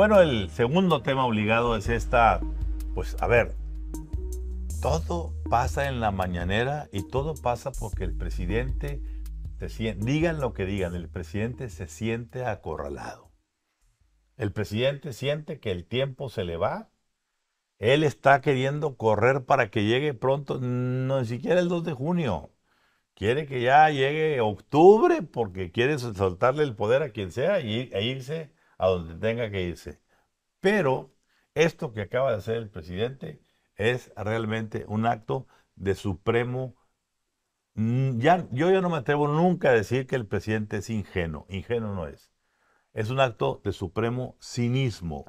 bueno, el segundo tema obligado es esta, pues a ver, todo pasa en la mañanera y todo pasa porque el presidente, digan lo que digan, el presidente se siente acorralado. El presidente siente que el tiempo se le va, él está queriendo correr para que llegue pronto, no ni siquiera el 2 de junio. Quiere que ya llegue octubre porque quiere soltarle el poder a quien sea y, e irse a donde tenga que irse. Pero esto que acaba de hacer el presidente es realmente un acto de supremo... Mm, ya, yo ya no me atrevo nunca a decir que el presidente es ingenuo, ingenuo no es. Es un acto de supremo cinismo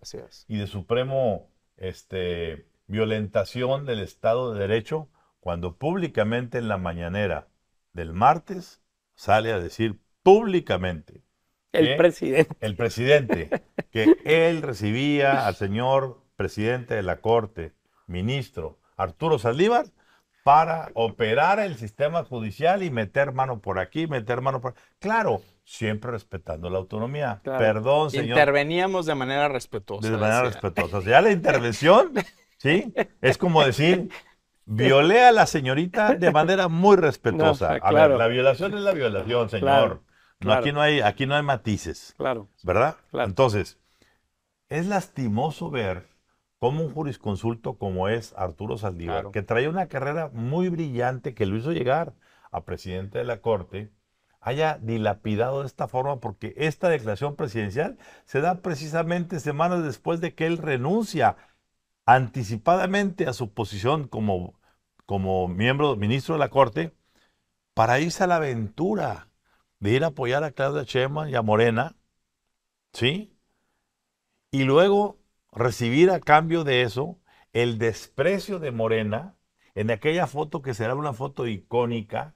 y de supremo este, violentación del Estado de Derecho cuando públicamente en la mañanera del martes sale a decir públicamente el presidente. El presidente. Que él recibía al señor presidente de la Corte, ministro Arturo Saldívar, para operar el sistema judicial y meter mano por aquí, meter mano por... Claro, siempre respetando la autonomía. Perdón, señor. Interveníamos de manera respetuosa. De manera respetuosa. O sea, la intervención, ¿sí? Es como decir, violé a la señorita de manera muy respetuosa. A ver, la violación es la violación, señor aquí, no hay, aquí no hay matices. Claro. ¿Verdad? Entonces, es lastimoso ver cómo un jurisconsulto como es Arturo Saldívar, que trae una carrera muy brillante que lo hizo llegar a presidente de la Corte, haya dilapidado de esta forma, porque esta declaración presidencial se da precisamente semanas después de que él renuncia anticipadamente a su posición como, como miembro, ministro de la Corte, para irse a la aventura de ir a apoyar a Claudia Chema y a Morena, ¿sí? Y luego recibir a cambio de eso el desprecio de Morena en aquella foto que será una foto icónica,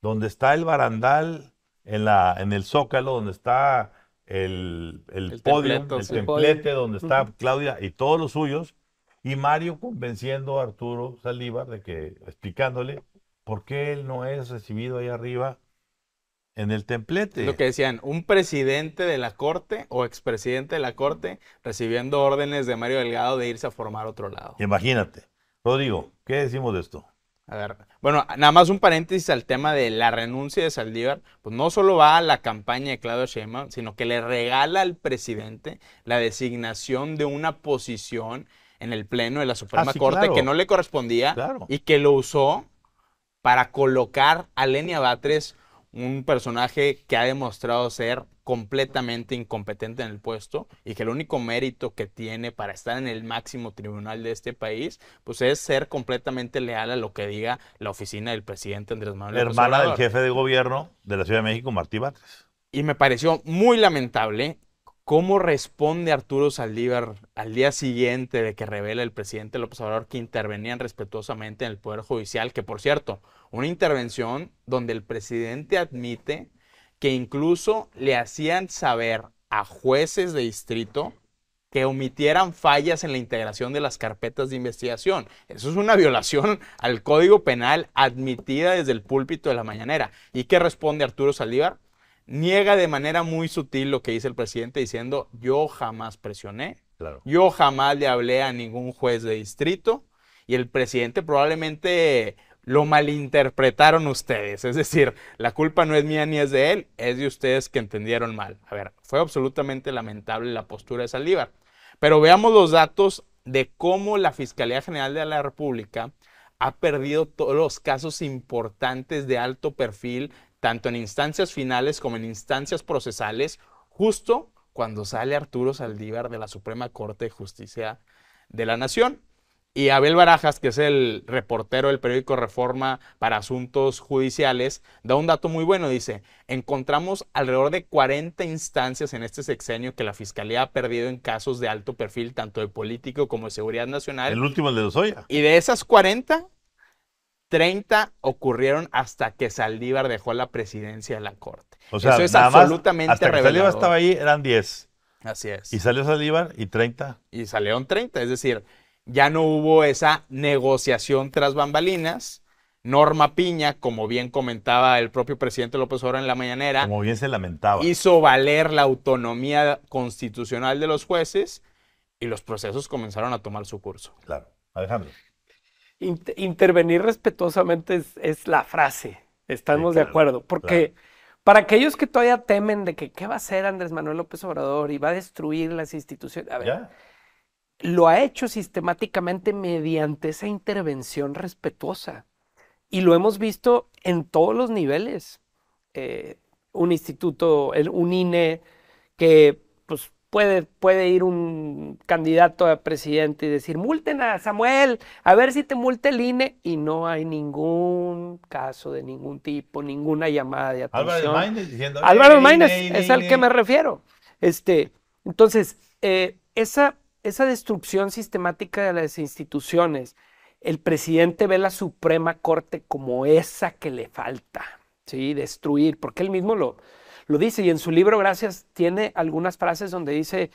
donde está el barandal en, la, en el zócalo, donde está el, el, podio, el templete, donde está Claudia y todos los suyos, y Mario convenciendo a Arturo Salívar de que, explicándole por qué él no es recibido ahí arriba en el templete. Lo que decían, un presidente de la corte o expresidente de la corte recibiendo órdenes de Mario Delgado de irse a formar otro lado. Imagínate. Rodrigo, ¿qué decimos de esto? A ver, bueno, nada más un paréntesis al tema de la renuncia de Saldívar, pues no solo va a la campaña de Claudio Sheinbaum, sino que le regala al presidente la designación de una posición en el pleno de la Suprema ah, Corte que no le correspondía y que lo usó para colocar a Lenia Batres un personaje que ha demostrado ser completamente incompetente en el puesto y que el único mérito que tiene para estar en el máximo tribunal de este país, pues es ser completamente leal a lo que diga la oficina del presidente Andrés Manuel. La hermana del jefe de gobierno de la Ciudad de México, Martí Vázquez. Y me pareció muy lamentable ¿Cómo responde Arturo Saldívar al día siguiente de que revela el presidente López Obrador que intervenían respetuosamente en el Poder Judicial? Que por cierto, una intervención donde el presidente admite que incluso le hacían saber a jueces de distrito que omitieran fallas en la integración de las carpetas de investigación. Eso es una violación al Código Penal admitida desde el púlpito de la mañanera. ¿Y qué responde Arturo Saldívar? niega de manera muy sutil lo que dice el presidente diciendo, yo jamás presioné, yo jamás le hablé a ningún juez de distrito y el presidente probablemente lo malinterpretaron ustedes. Es decir, la culpa no es mía ni es de él, es de ustedes que entendieron mal. A ver, fue absolutamente lamentable la postura de Saldívar. Pero veamos los datos de cómo la Fiscalía General de la República ha perdido todos los casos importantes de alto perfil tanto en instancias finales como en instancias procesales, justo cuando sale Arturo Saldívar de la Suprema Corte de Justicia de la Nación. Y Abel Barajas, que es el reportero del periódico Reforma para Asuntos Judiciales, da un dato muy bueno. Dice, encontramos alrededor de 40 instancias en este sexenio que la Fiscalía ha perdido en casos de alto perfil, tanto de político como de seguridad nacional. El último, el de Lozoya. Y de esas 40, 30 ocurrieron hasta que Saldívar dejó la presidencia de la Corte. O sea, Eso es absolutamente revelador. Saldívar estaba ahí, eran 10. Así es. Y salió Saldívar y 30. Y salieron 30, es decir, ya no hubo esa negociación tras bambalinas. Norma Piña, como bien comentaba el propio presidente López Obrador en la mañanera, como bien se lamentaba, hizo valer la autonomía constitucional de los jueces y los procesos comenzaron a tomar su curso. Claro, Alejandro intervenir respetuosamente es, la frase, estamos de acuerdo, porque para aquellos que todavía temen de que qué va a hacer Andrés Manuel López Obrador y va a destruir las instituciones, a ver, lo ha hecho sistemáticamente mediante esa intervención respetuosa y lo hemos visto en todos los niveles. Eh, un instituto, un INE que Puede, ir un candidato a presidente y decir, multen a Samuel, a ver si te multe el INE, y no hay ningún caso de ningún tipo, ninguna llamada de atención. Álvaro Maínez diciendo. Álvaro e, es al e". que me refiero. Este, entonces, eh, esa, esa destrucción sistemática de las instituciones, el presidente ve la Suprema Corte como esa que le falta, ¿sí? Destruir, porque él mismo lo, lo dice y en su libro, gracias, tiene algunas frases donde dice,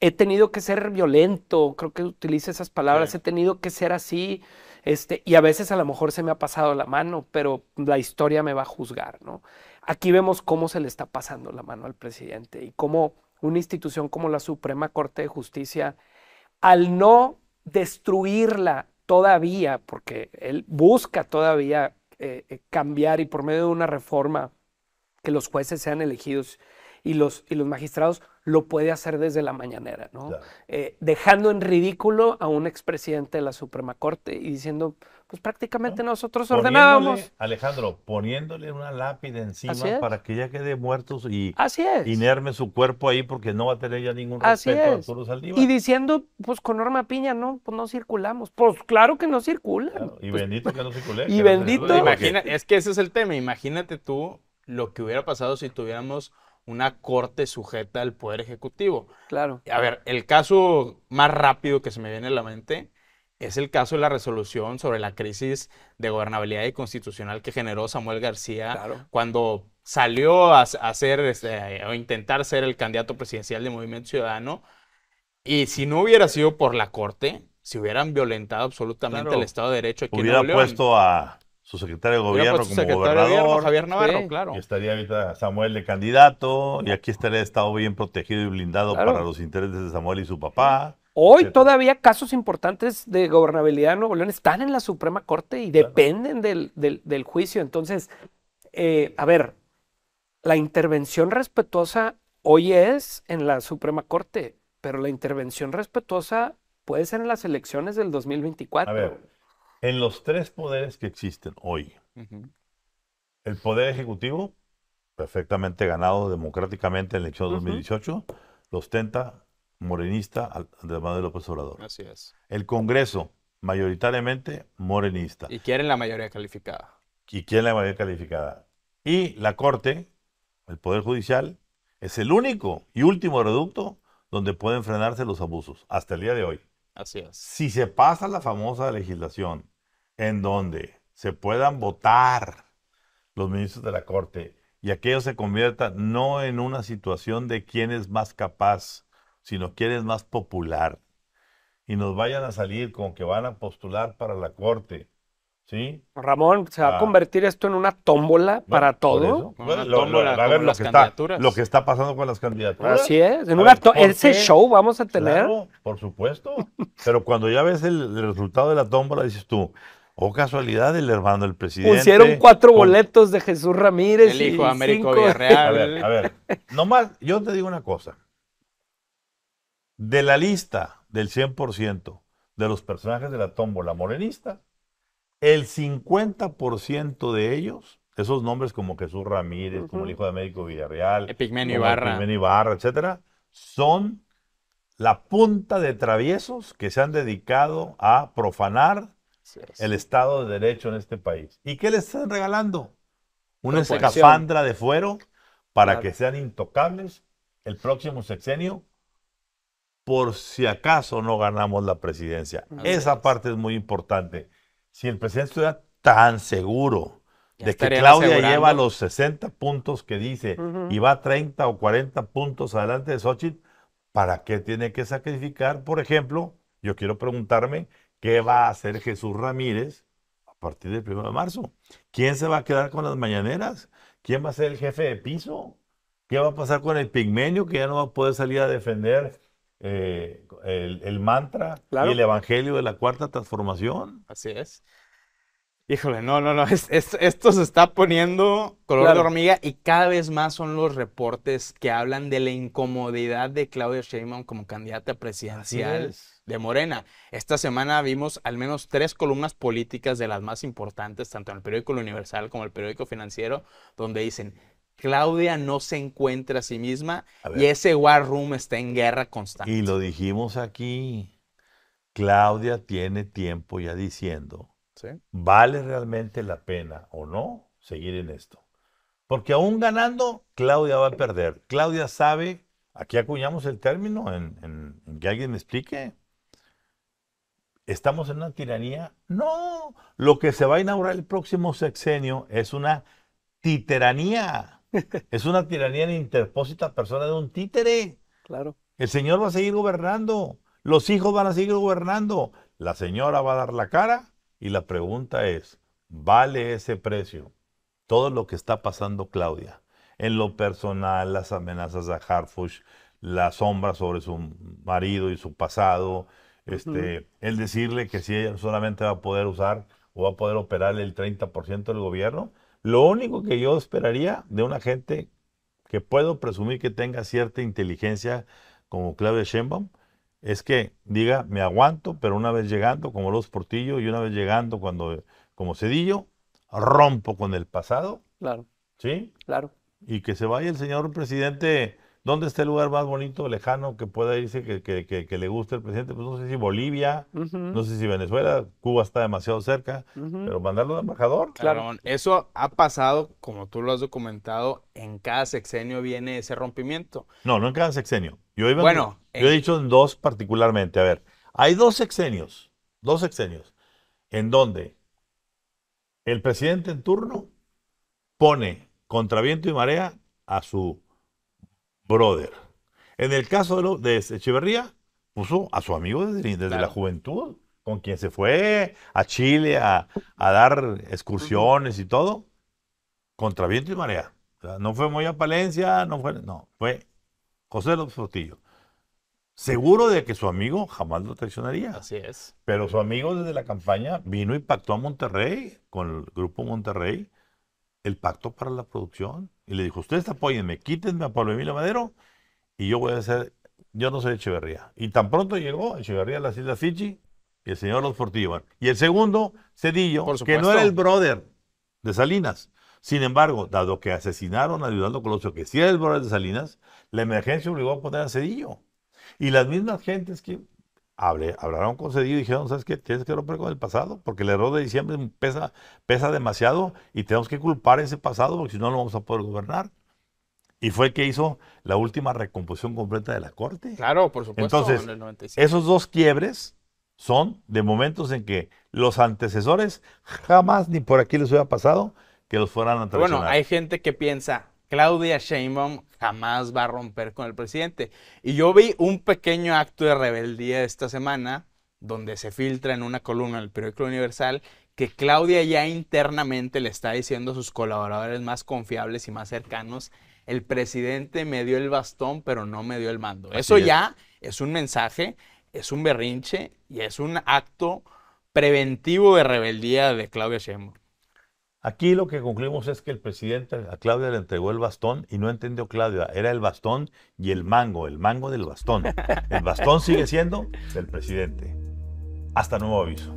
he tenido que ser violento, creo que utiliza esas palabras, he tenido que ser así, este, y a veces a lo mejor se me ha pasado la mano, pero la historia me va a juzgar, ¿no? Aquí vemos cómo se le está pasando la mano al presidente y cómo una institución como la Suprema Corte de Justicia, al no destruirla todavía, porque él busca todavía eh, eh, cambiar y por medio de una reforma que los jueces sean elegidos y los, y los magistrados, lo puede hacer desde la mañanera, ¿no? Eh, dejando en ridículo a un expresidente de la Suprema Corte y diciendo, pues prácticamente nosotros ordenábamos. Alejandro, poniéndole una lápida encima para que ya quede muerto y Así inerme su cuerpo ahí porque no va a tener ya ningún respeto Así Y diciendo, pues con Norma Piña, no, pues no circulamos. Pues claro que no circula Y pues, bendito que no circule. Y bendito. es que ese es el tema. Imagínate tú lo que hubiera pasado si tuviéramos una corte sujeta al Poder Ejecutivo. Claro. A ver, el caso más rápido que se me viene a la mente es el caso de la resolución sobre la crisis de gobernabilidad y constitucional que generó Samuel García cuando salió a, hacer este, o intentar ser el candidato presidencial de Movimiento Ciudadano. Y si no hubiera sido por la corte, si hubieran violentado absolutamente el Estado de Derecho aquí hubiera en puesto a su secretario de pues gobierno como gobernador. Gobierno, Javier Navarro, claro. Y estaría ahorita Samuel de candidato, y aquí estaría Estado bien protegido y blindado para los intereses de Samuel y su papá. Hoy todavía casos importantes de gobernabilidad en Nuevo León están en la Suprema Corte y dependen del, juicio. Entonces, eh, a ver, la intervención respetuosa hoy es en la Suprema Corte, pero la intervención respetuosa puede ser en las elecciones del 2024. A ver en los tres poderes que existen hoy. El poder ejecutivo, perfectamente ganado democráticamente en la elección de 2018, lo ostenta morenista Andrés Manuel López Obrador. Así es. El Congreso, mayoritariamente morenista. Y quieren la mayoría calificada. Y quieren la mayoría calificada. Y la Corte, el Poder Judicial, es el único y último reducto donde pueden frenarse los abusos, hasta el día de hoy. Si se pasa la famosa legislación en donde se puedan votar los ministros de la Corte y aquello se convierta no en una situación de quién es más capaz, sino quién es más popular, y nos vayan a salir con que van a postular para la Corte Ramón, se va a ah. convertir esto en una tómbola para todo. lo, ver lo que, está, pasando con las candidaturas. Así es, en ese show vamos a tener. por supuesto. Pero cuando ya ves el, resultado de la tómbola, dices tú, o oh, casualidad, el hermano del presidente. Pusieron cuatro boletos de Jesús Ramírez. El hijo de Américo Villarreal. a ver. Nomás, yo te digo una cosa. De la lista del 100% de los personajes de la tómbola morenista, el 50% de ellos, esos nombres como Jesús Ramírez, como el hijo de médico Villarreal, Epigmenio Ibarra, etcétera, son la punta de traviesos que se han dedicado a profanar el Estado de Derecho en este país. ¿Y qué les están regalando? Una escafandra de fuero para que sean intocables el próximo sexenio por si acaso no ganamos la presidencia. Esa parte es muy importante si el presidente está tan seguro de que Claudia lleva los 60 puntos que dice y va 30 o 40 puntos adelante de Xochitl, ¿para qué tiene que sacrificar? Por ejemplo, yo quiero preguntarme qué va a hacer Jesús Ramírez a partir del 1 de marzo. ¿Quién se va a quedar con las mañaneras? ¿Quién va a ser el jefe de piso? ¿Qué va a pasar con el pigmenio que ya no va a poder salir a defender eh, el, mantra y el evangelio de la cuarta transformación. Así es. Híjole, no, no, no, esto se está poniendo color de hormiga y cada vez más son los reportes que hablan de la incomodidad de Claudia Sheinbaum como candidata presidencial de Morena. Esta semana vimos al menos tres columnas políticas de las más importantes, tanto en el periódico Universal como el periódico Financiero, donde dicen, Claudia no se encuentra a sí misma y ese war room está en guerra constante. Y lo dijimos aquí. Claudia tiene tiempo ya diciendo, ¿vale realmente la pena o no seguir en esto? Porque aún ganando, Claudia va a perder. Claudia sabe, aquí acuñamos el término en, en que alguien me explique. ¿Estamos en una tiranía? No, lo que se va a inaugurar el próximo sexenio es una titeranía es una tiranía en interpósita persona de un títere. Claro. El señor va a seguir gobernando. Los hijos van a seguir gobernando. La señora va a dar la cara y la pregunta es, ¿vale ese precio? Todo lo que está pasando Claudia, en lo personal, las amenazas a Harfush, la sombra sobre su marido y su pasado, este, el decirle que si ella solamente va a poder usar o va a poder operar el 30% del gobierno, lo único que yo esperaría de una gente que puedo presumir que tenga cierta inteligencia como Claudia Sheinbaum es que diga, me aguanto, pero una vez llegando como los Portillo y una vez llegando cuando como Cedillo, rompo con el pasado. Claro. ¿Sí? Claro. Y que se vaya el señor presidente ¿Dónde está el lugar más bonito, lejano, que pueda irse, que, le guste al presidente? Pues no sé si Bolivia, no sé si Venezuela, Cuba está demasiado cerca, pero mandarlo de embajador. Claro, eso ha pasado, como tú lo has documentado, en cada sexenio viene ese rompimiento. No, no en cada sexenio. Yo, he dicho en dos particularmente. A ver, hay dos sexenios, dos sexenios, en donde el presidente en turno pone contra y marea a su brother. En el caso de, Echeverría, puso a su amigo desde, la juventud, con quien se fue a Chile a, dar excursiones y todo, contra viento y marea. no fue muy a Palencia, no fue, no, fue José López Portillo. Seguro de que su amigo jamás lo traicionaría. Así es. Pero su amigo desde la campaña vino y pactó a Monterrey, con el grupo Monterrey, el pacto para la producción. Y le dijo, ustedes apoyenme, quítenme a Pablo Emilio Madero y yo voy a ser, yo no soy Echeverría. Y tan pronto llegó Echeverría a las Islas Fiji y el señor Los Portillo Y el segundo, Cedillo, que no era el brother de Salinas. Sin embargo, dado que asesinaron a Eduardo Colosio, que sí era el brother de Salinas, la emergencia obligó a poner a Cedillo. Y las mismas gentes que Hablé, hablaron con Cedillo y dijeron, ¿sabes qué? Tienes que romper con el pasado, porque el error de diciembre pesa, pesa demasiado y tenemos que culpar ese pasado, porque si no, no vamos a poder gobernar. Y fue el que hizo la última recomposición completa de la Corte. Claro, por supuesto. Entonces, en el esos dos quiebres son de momentos en que los antecesores jamás ni por aquí les hubiera pasado que los fueran a traicionar. Bueno, hay gente que piensa, Claudia Sheinbaum jamás va a romper con el presidente. Y yo vi un pequeño acto de rebeldía esta semana, donde se filtra en una columna del periódico Universal que Claudia ya internamente le está diciendo a sus colaboradores más confiables y más cercanos, el presidente me dio el bastón, pero no me dio el mando. Eso ya es un mensaje, es un berrinche y es un acto preventivo de rebeldía de Claudia Sheinbaum. Aquí lo que concluimos es que el presidente a Claudia le entregó el bastón y no entendió Claudia. Era el bastón y el mango, el mango del bastón. El bastón sigue siendo del presidente. Hasta nuevo aviso.